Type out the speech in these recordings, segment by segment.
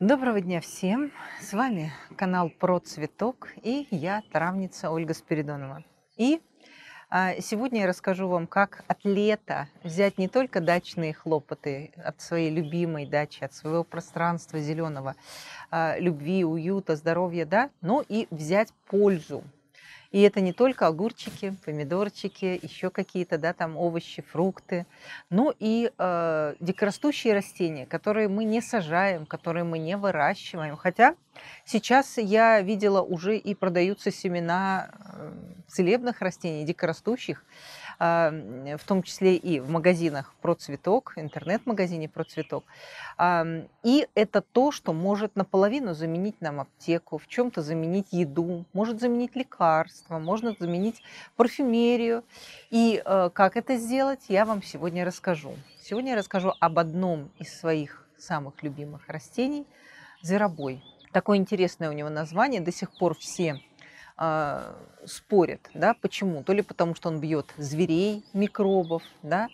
Доброго дня всем! С вами канал Про Цветок и я, травница Ольга Спиридонова. И а, сегодня я расскажу вам, как от лета взять не только дачные хлопоты от своей любимой дачи, от своего пространства зеленого, а, любви, уюта, здоровья, да, но и взять пользу и это не только огурчики, помидорчики, еще какие-то да, там овощи, фрукты, но ну и э, дикорастущие растения, которые мы не сажаем, которые мы не выращиваем. Хотя сейчас я видела уже и продаются семена э, целебных растений, дикорастущих. А, в том числе и в магазинах про цветок, интернет-магазине про цветок. И это то, что может наполовину заменить нам аптеку, в чем-то заменить еду, может заменить лекарства, может заменить парфюмерию. И э, как это сделать, я вам сегодня расскажу. Сегодня я расскажу об одном из своих самых любимых растений – зверобой. Такое интересное у него название. До сих пор все э, спорят, да, почему? То ли потому, что он бьет зверей, микробов, да,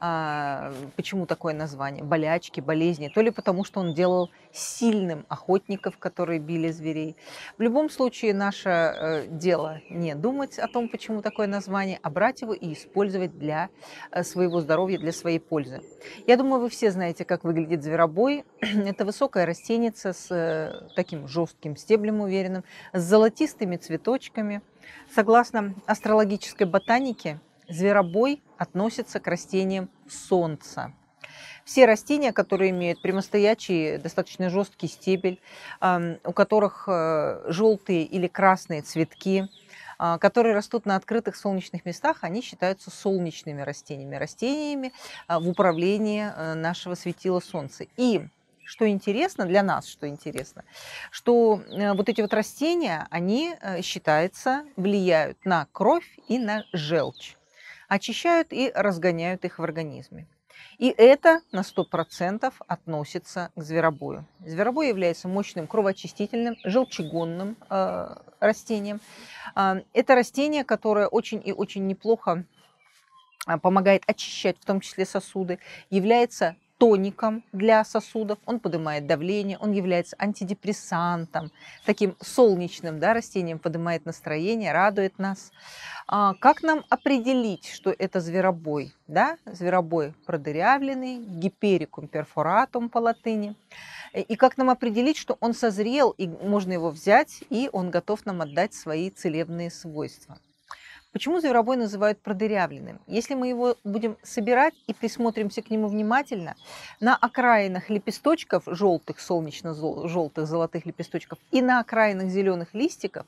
а, почему такое название, болячки, болезни, то ли потому, что он делал сильным охотников, которые били зверей. В любом случае, наше э, дело не думать о том, почему такое название, а брать его и использовать для э, своего здоровья, для своей пользы. Я думаю, вы все знаете, как выглядит зверобой. Это высокая растеница с э, таким жестким стеблем уверенным, с золотистыми цветами, цветочками. Согласно астрологической ботанике, зверобой относится к растениям солнца. Все растения, которые имеют прямостоячий, достаточно жесткий стебель, у которых э, желтые или красные цветки, а, которые растут на открытых солнечных местах, они считаются солнечными растениями, растениями а, в управлении э, нашего светила Солнца. И что интересно, для нас что интересно, что э, вот эти вот растения, они, э, считается, влияют на кровь и на желчь, очищают и разгоняют их в организме. И это на 100% относится к зверобою. Зверобой является мощным кровоочистительным, желчегонным э, растением. Э, это растение, которое очень и очень неплохо а, помогает очищать в том числе сосуды, является тоником для сосудов, он поднимает давление, он является антидепрессантом, таким солнечным да, растением поднимает настроение, радует нас. А как нам определить, что это зверобой? Да? Зверобой продырявленный, гиперикум перфоратум по латыни. Э, и как нам определить, что он созрел, и можно его взять, и он готов нам отдать свои целебные свойства? Почему зверобой называют продырявленным? Если мы его будем собирать и присмотримся к нему внимательно, на окраинах лепесточков, желтых, солнечно-желтых, золотых лепесточков, и на окраинах зеленых листиков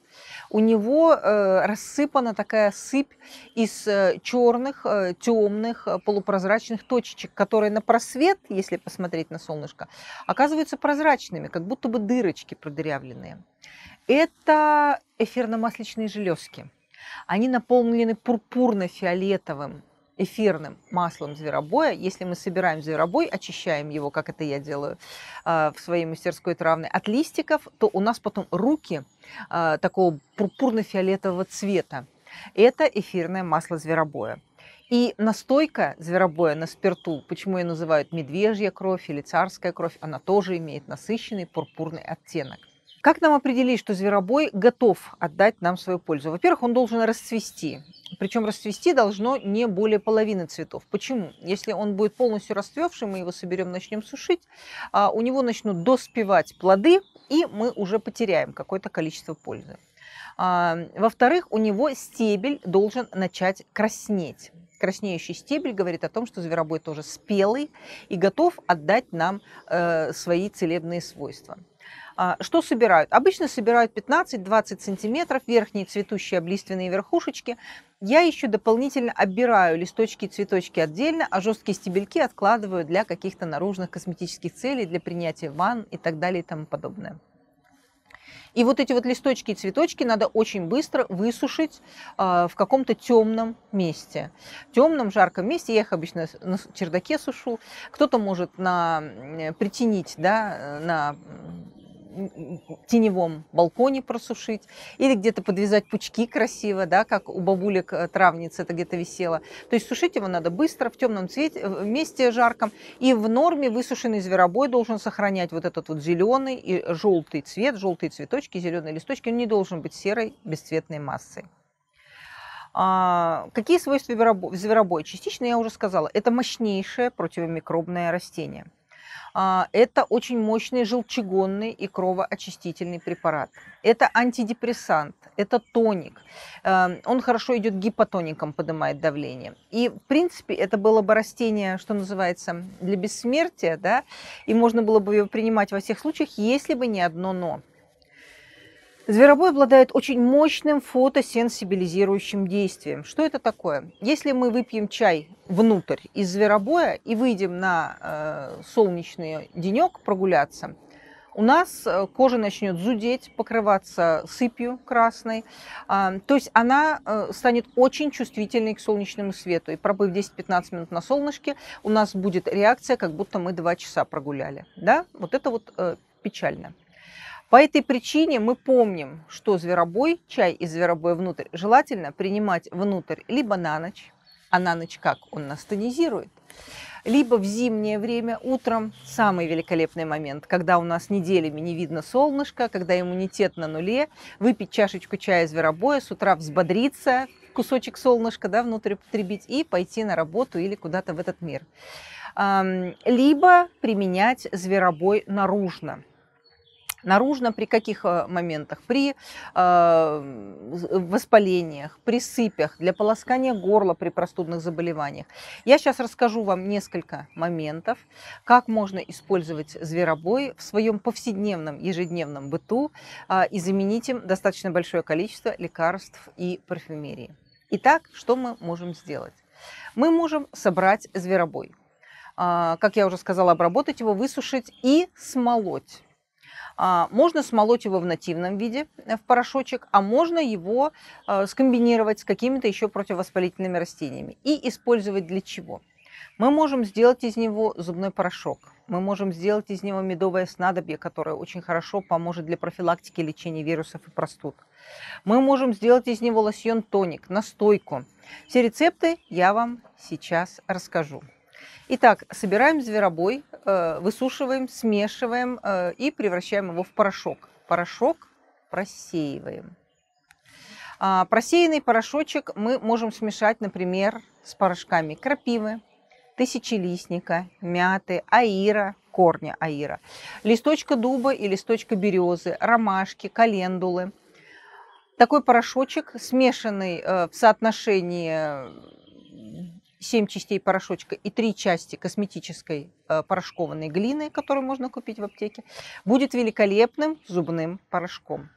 у него э, рассыпана такая сыпь из черных, э, э темных, э, полупрозрачных точечек, которые на просвет, если посмотреть на солнышко, оказываются прозрачными, как будто бы дырочки продырявленные. Это эфирно-масличные железки – они наполнены пурпурно-фиолетовым эфирным маслом зверобоя. Если мы собираем зверобой, очищаем его, как это я делаю а, в своей мастерской травной, от листиков, то у нас потом руки а, такого пурпурно-фиолетового цвета. Это эфирное масло зверобоя. И настойка зверобоя на спирту, почему ее называют медвежья кровь или царская кровь, она тоже имеет насыщенный пурпурный оттенок. Как нам определить, что зверобой готов отдать нам свою пользу? Во-первых, он должен расцвести. Причем расцвести должно не более половины цветов. Почему? Если он будет полностью расцвевший, мы его соберем, начнем сушить, а у него начнут доспевать плоды, и мы уже потеряем какое-то количество пользы. А, во-вторых, у него стебель должен начать краснеть. Краснеющий стебель говорит о том, что зверобой тоже спелый и готов отдать нам э, свои целебные свойства. А, что собирают? Обычно собирают 15-20 сантиметров верхние цветущие облиственные верхушечки. Я еще дополнительно оббираю листочки и цветочки отдельно, а жесткие стебельки откладываю для каких-то наружных косметических целей, для принятия ванн и так далее и тому подобное. И вот эти вот листочки и цветочки надо очень быстро высушить а, в каком-то темном месте. Темном, жарком месте. Я их обычно на чердаке сушу. Кто-то может на, притянить да, на теневом балконе просушить, или где-то подвязать пучки красиво, да, как у бабулек э, травницы это где-то висело. То есть сушить его надо быстро, в темном цвете, в месте жарком. И в норме высушенный зверобой должен сохранять вот этот вот зеленый и желтый цвет, желтые цветочки, зеленые листочки. Он не должен быть серой бесцветной массой. А, какие свойства зверобоя? Частично я уже сказала, это мощнейшее противомикробное растение – а, это очень мощный желчегонный и кровоочистительный препарат. Это антидепрессант, это тоник. Эм, он хорошо идет гипотоником, поднимает давление. И, в принципе, это было бы растение, что называется, для бессмертия, да, и можно было бы его принимать во всех случаях, если бы не одно «но». Зверобой обладает очень мощным фотосенсибилизирующим действием. Что это такое? Если мы выпьем чай внутрь из зверобоя и выйдем на э, солнечный денек прогуляться, у нас э, кожа начнет зудеть, покрываться сыпью красной. А, то есть она э, станет очень чувствительной к солнечному свету. И пробыв 10-15 минут на солнышке, у нас будет реакция, как будто мы 2 часа прогуляли. Да? Вот это вот э, печально. По этой причине мы помним, что зверобой, чай из зверобоя внутрь, желательно принимать внутрь либо на ночь, а на ночь как он нас тонизирует, либо в зимнее время утром, самый великолепный момент, когда у нас неделями не видно солнышко, когда иммунитет на нуле, выпить чашечку чая зверобоя, с утра взбодриться, кусочек солнышка да, внутрь потребить и пойти на работу или куда-то в этот мир. Либо применять зверобой наружно – наружно при каких э, моментах? При э, э, воспалениях, при сыпях, для полоскания горла при простудных заболеваниях. Я сейчас расскажу вам несколько моментов, как можно использовать зверобой в своем повседневном, ежедневном быту э, и заменить им достаточно большое количество лекарств и парфюмерии. Итак, что мы можем сделать? Мы можем собрать зверобой. Э, как я уже сказала, обработать его, высушить и смолоть. А, можно смолоть его в нативном виде, э, в порошочек, а можно его э, скомбинировать с какими-то еще противовоспалительными растениями. И использовать для чего? Мы можем сделать из него зубной порошок. Мы можем сделать из него медовое снадобье, которое очень хорошо поможет для профилактики лечения вирусов и простуд. Мы можем сделать из него лосьон-тоник, настойку. Все рецепты я вам сейчас расскажу. Итак, собираем зверобой, Э, высушиваем, смешиваем э, и превращаем его в порошок. Порошок просеиваем. А, просеянный порошочек мы можем смешать, например, с порошками крапивы, тысячелистника, мяты, аира, корня аира, листочка дуба и листочка березы, ромашки, календулы. Такой порошочек, смешанный э, в соотношении 7 частей порошочка и 3 части косметической э, порошкованной глины, которую можно купить в аптеке, будет великолепным зубным порошком.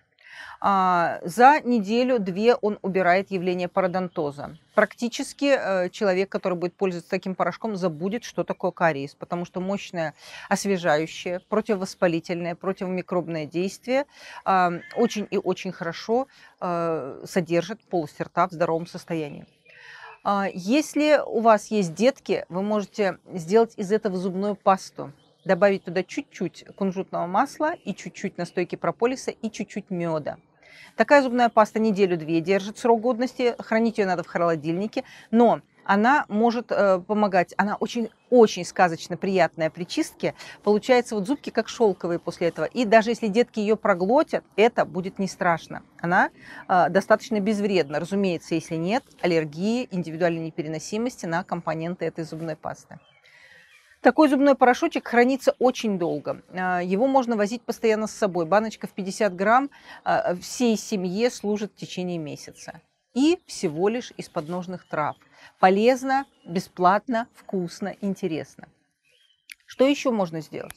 А, за неделю-две он убирает явление пародонтоза. Практически э, человек, который будет пользоваться таким порошком, забудет, что такое кариес, потому что мощное освежающее, противовоспалительное, противомикробное действие а, очень и очень хорошо э, содержит полость рта в здоровом состоянии. А, если у вас есть детки, вы можете сделать из этого зубную пасту. Добавить туда чуть-чуть кунжутного масла и чуть-чуть настойки прополиса и чуть-чуть меда. Такая зубная паста неделю-две держит срок годности, хранить ее надо в холодильнике, но она может э, помогать. Она очень-очень сказочно приятная при чистке. Получается вот зубки как шелковые после этого. И даже если детки ее проглотят, это будет не страшно. Она э, достаточно безвредна, разумеется, если нет аллергии, индивидуальной непереносимости на компоненты этой зубной пасты. Такой зубной порошочек хранится очень долго. Э, его можно возить постоянно с собой. Баночка в 50 грамм э, всей семье служит в течение месяца и всего лишь из подножных трав. Полезно, бесплатно, вкусно, интересно. Что еще можно сделать?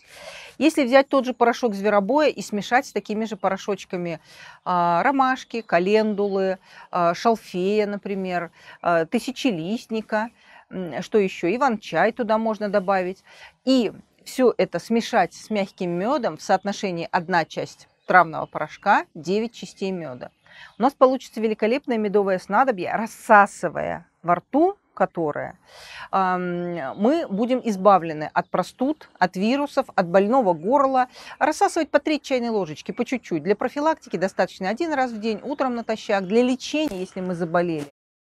Если взять тот же порошок зверобоя и смешать с такими же порошочками а, ромашки, календулы, а, шалфея, например, а, тысячелистника, что еще, иван-чай туда можно добавить. И все это смешать с мягким медом в соотношении одна часть травного порошка, 9 частей меда у нас получится великолепное медовое снадобье, рассасывая во рту которое мы будем избавлены от простуд, от вирусов, от больного горла. Рассасывать по треть чайной ложечки, по чуть-чуть. Для профилактики достаточно один раз в день, утром натощак. Для лечения, если мы заболели,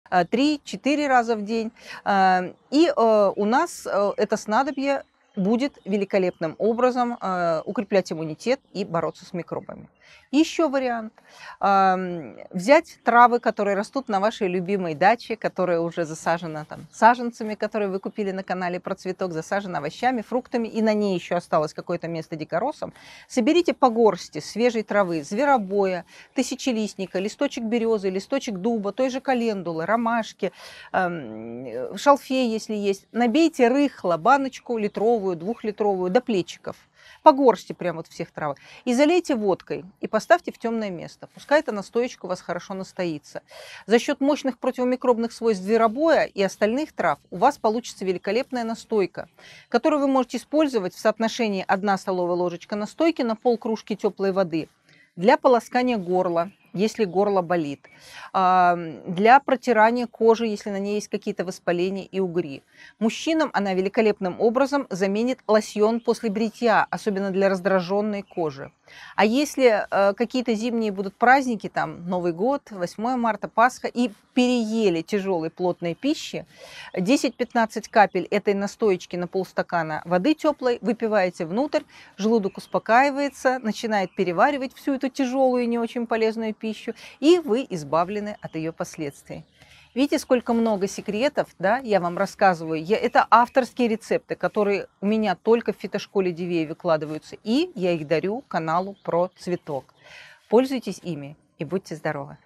3-4 э, раза в день. Э, и э, у нас это снадобье будет великолепным образом укреплять иммунитет и бороться с микробами еще вариант. Взять травы, которые растут на вашей любимой даче, которая уже засажена там, саженцами, которые вы купили на канале про цветок, засажена овощами, фруктами, и на ней еще осталось какое-то место дикоросом. Соберите по горсти свежей травы, зверобоя, тысячелистника, листочек березы, листочек дуба, той же календулы, ромашки, э, шалфей, если есть. Набейте рыхло баночку литровую, двухлитровую, до плечиков – по горсти прям вот всех трав И залейте водкой и поставьте в темное место. Пускай эта настоечка у вас хорошо настоится. За счет мощных противомикробных свойств зверобоя и остальных трав у вас получится великолепная настойка, которую вы можете использовать в соотношении 1 столовая ложечка настойки на пол кружки теплой воды для полоскания горла, если горло болит, а, для протирания кожи, если на ней есть какие-то воспаления и угри. Мужчинам она великолепным образом заменит лосьон после бритья, особенно для раздраженной кожи. А если э, какие-то зимние будут праздники, там Новый год, 8 марта, Пасха, и переели тяжелой плотной пищи, 10-15 капель этой настоечки на полстакана воды теплой выпиваете внутрь, желудок успокаивается, начинает переваривать всю эту тяжелую и не очень полезную пищу, пищу, и вы избавлены от ее последствий. Видите, сколько много секретов, да, я вам рассказываю. Я, это авторские рецепты, которые у меня только в фитошколе Дивея выкладываются, и я их дарю каналу про цветок. Пользуйтесь ими и будьте здоровы!